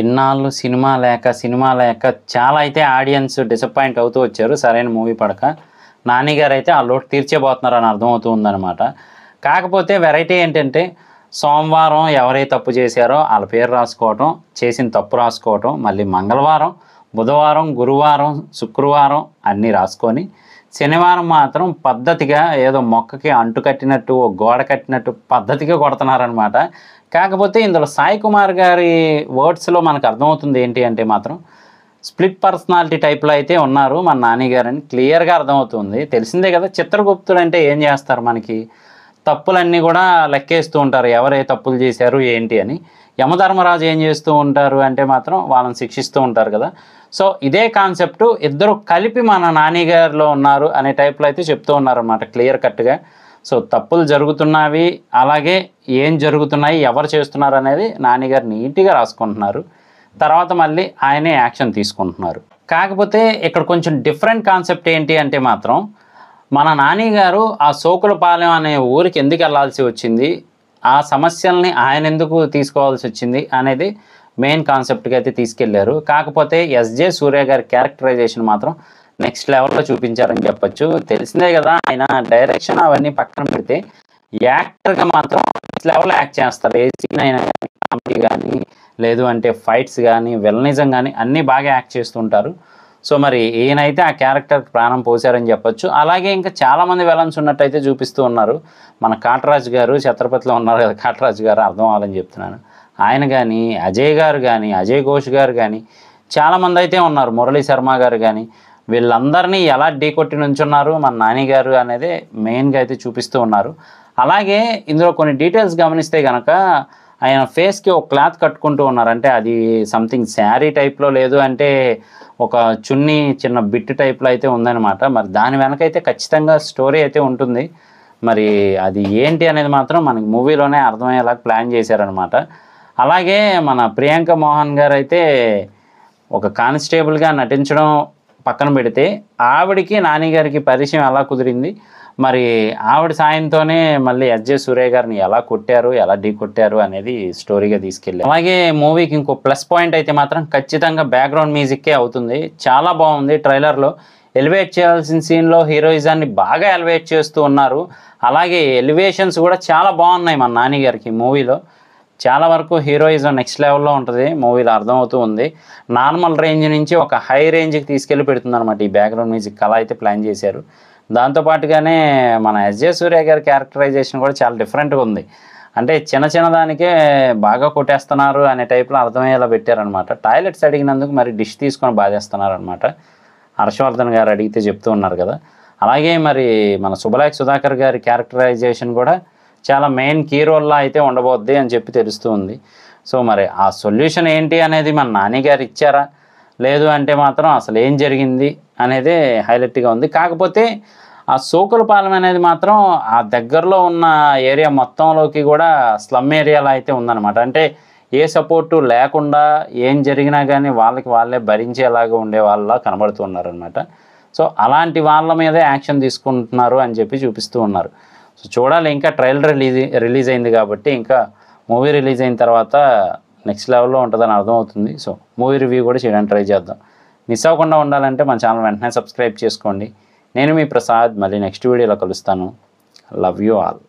ఎన్నాళ్ళు సినిమా లేక సినిమా లేక చాలా అయితే ఆడియన్స్ డిసప్పాయింట్ అవుతూ వచ్చారు సరైన మూవీ పడక నాని గారు అయితే ఆ లోటు తీర్చేబోతున్నారు అని అర్థమవుతూ ఉందన్నమాట కాకపోతే వెరైటీ ఏంటంటే సోమవారం ఎవరైతే తప్పు చేశారో వాళ్ళ పేరు రాసుకోవటం చేసిన తప్పు రాసుకోవటం మళ్ళీ మంగళవారం బుధవారం గురువారం శుక్రవారం అన్నీ రాసుకొని శనివారం మాత్రం పద్ధతిగా ఏదో మొక్కకి అంటు కట్టినట్టు గోడ కట్టినట్టు పద్ధతిగా కొడుతున్నారనమాట కాకపోతే ఇందులో సాయి కుమార్ గారి వర్డ్స్లో మనకు అర్థమవుతుంది ఏంటి అంటే మాత్రం స్ప్లిట్ పర్సనాలిటీ టైప్లో అయితే ఉన్నారు మన నాని అని క్లియర్గా అర్థమవుతుంది తెలిసిందే కదా చిత్రగుప్తుడు అంటే ఏం చేస్తారు మనకి తప్పులన్నీ కూడా లెక్కేస్తూ ఉంటారు ఎవరే తప్పులు చేశారు ఏంటి అని యమధర్మరాజు ఏం చేస్తూ ఉంటారు అంటే మాత్రం వాళ్ళని శిక్షిస్తూ ఉంటారు కదా సో ఇదే కాన్సెప్ట్ ఇద్దరు కలిపి మన నాని గారిలో ఉన్నారు అనే టైప్లో అయితే చెప్తూ ఉన్నారన్నమాట క్లియర్ కట్గా సో తప్పులు జరుగుతున్నవి అలాగే ఏం జరుగుతున్నాయి ఎవరు చేస్తున్నారు అనేది నానిగారు నీట్గా రాసుకుంటున్నారు తర్వాత మళ్ళీ ఆయనే యాక్షన్ తీసుకుంటున్నారు కాకపోతే ఇక్కడ కొంచెం డిఫరెంట్ కాన్సెప్ట్ ఏంటి అంటే మాత్రం మన నాని గారు ఆ సోకులపాలెం అనే ఊరికి ఎందుకు వెళ్ళాల్సి వచ్చింది ఆ సమస్యల్ని ఆయన ఎందుకు తీసుకోవాల్సి వచ్చింది అనేది మెయిన్ కాన్సెప్ట్కి అయితే తీసుకెళ్లారు కాకపోతే ఎస్జే సూర్య గారి క్యారెక్టరైజేషన్ మాత్రం నెక్స్ట్ లెవెల్లో చూపించారని చెప్పొచ్చు తెలిసిందే కదా ఆయన డైరెక్షన్ అవన్నీ పక్కన పెడితే యాక్టర్గా మాత్రం లెవెల్లో యాక్ట్ చేస్తారు ఏ సీన్ అయినా కామెడీ కానీ లేదు అంటే ఫైట్స్ కానీ వెల్నిజం కానీ అన్నీ బాగా యాక్ట్ చేస్తుంటారు సో మరి ఈయనైతే ఆ క్యారెక్టర్కి ప్రాణం పోశారని చెప్పొచ్చు అలాగే ఇంకా చాలామంది వెళ్ళని ఉన్నట్టయితే చూపిస్తూ ఉన్నారు మన కాటరాజు గారు ఛత్రపతిలో ఉన్నారు కదా కాటరాజు గారు అర్థం అవ్వాలని చెప్తున్నాను ఆయన కానీ అజయ్ గారు కానీ అజయ్ ఘోష్ గారు కానీ చాలామంది అయితే ఉన్నారు మురళీ శర్మ గారు కానీ వీళ్ళందరినీ ఎలా ఢీకొట్టి నుంచున్నారు మన నాని గారు అనేది మెయిన్గా అయితే చూపిస్తూ ఉన్నారు అలాగే ఇందులో కొన్ని డీటెయిల్స్ గమనిస్తే కనుక ఆయన ఫేస్కి ఒక క్లాత్ కట్టుకుంటూ ఉన్నారంటే అది సంథింగ్ శారీ టైప్లో లేదు అంటే ఒక చున్నీ చిన్న బిట్ టైప్లో అయితే ఉందన్నమాట మరి దాని వెనకైతే ఖచ్చితంగా స్టోరీ అయితే ఉంటుంది మరి అది ఏంటి అనేది మాత్రం మనకి మూవీలోనే అర్థమయ్యేలా ప్లాన్ చేశారనమాట అలాగే మన ప్రియాంక మోహన్ గారు అయితే ఒక కానిస్టేబుల్గా నటించడం పక్కన పెడితే ఆవిడికి నానిగారికి పరిచయం ఎలా కుదిరింది మరి ఆవిడ సాయంతోనే మళ్ళీ ఎస్జే సూర్య గారిని ఎలా కొట్టారు ఎలా ఢీ కొట్టారు అనేది స్టోరీగా తీసుకెళ్ళారు అలాగే మూవీకి ఇంకో ప్లస్ పాయింట్ అయితే మాత్రం ఖచ్చితంగా బ్యాక్గ్రౌండ్ మ్యూజిక్కే అవుతుంది చాలా బాగుంది ట్రైలర్లో ఎలివేట్ చేయాల్సిన సీన్లో హీరోయిజాన్ని బాగా ఎలివేట్ చేస్తూ ఉన్నారు అలాగే ఎలివేషన్స్ కూడా చాలా బాగున్నాయి మన నానిగారికి మూవీలో చాలా వరకు హీరోయిజం నెక్స్ట్ లెవెల్లో ఉంటుంది మూవీలో అర్థమవుతూ ఉంది నార్మల్ రేంజ్ నుంచి ఒక హై రేంజ్కి తీసుకెళ్ళి పెడుతుంది అనమాట ఈ బ్యాక్గ్రౌండ్ మ్యూజిక్ కళ అయితే ప్లాన్ చేశారు దాంతోపాటుగానే మన ఎస్జే సూర్య గారి క్యారెక్టరైజేషన్ కూడా చాలా డిఫరెంట్గా ఉంది అంటే చిన్న చిన్న దానికే బాగా కొట్టేస్తున్నారు అనే టైప్లో అర్థమయ్యేలా పెట్టారనమాట టాయిలెట్స్ అడిగినందుకు మరి డిష్ తీసుకొని బాధేస్తున్నారు అనమాట హర్షవర్ధన్ గారు అడిగితే చెప్తూ ఉన్నారు కదా అలాగే మరి మన సుబలాక్ సుధాకర్ గారి క్యారెక్టరైజేషన్ కూడా చాలా మెయిన్ కీ రోల్లో అయితే ఉండబోద్ది అని చెప్పి తెలుస్తుంది సో మరి ఆ సొల్యూషన్ ఏంటి అనేది మన నాన్నగారు ఇచ్చారా లేదు అంటే మాత్రం అసలు ఏం జరిగింది అనేది హైలైట్గా ఉంది కాకపోతే ఆ సోకులపాలెం అనేది మాత్రం ఆ దగ్గరలో ఉన్న ఏరియా మొత్తంలోకి కూడా స్లమ్ ఏరియాలో అయితే ఉందన్నమాట అంటే ఏ సపోర్టు లేకుండా ఏం జరిగినా కానీ వాళ్ళకి వాళ్ళే భరించేలాగా ఉండే వాళ్ళ కనబడుతున్నారు అనమాట సో అలాంటి వాళ్ళ మీదే యాక్షన్ తీసుకుంటున్నారు అని చెప్పి చూపిస్తూ ఉన్నారు సో చూడాలి ఇంకా ట్రైలర్ రిలీజ్ రిలీజ్ అయింది కాబట్టి ఇంకా మూవీ రిలీజ్ అయిన తర్వాత నెక్స్ట్ లెవెల్లో ఉంటుందని అర్థమవుతుంది సో మూవీ రివ్యూ కూడా చేయడానికి ట్రై చేద్దాం మిస్ అవ్వకుండా ఉండాలంటే మన ఛానల్ వెంటనే సబ్స్క్రైబ్ చేసుకోండి నేను మీ ప్రసాద్ మళ్ళీ నెక్స్ట్ వీడియోలో కలుస్తాను లవ్ యూ ఆల్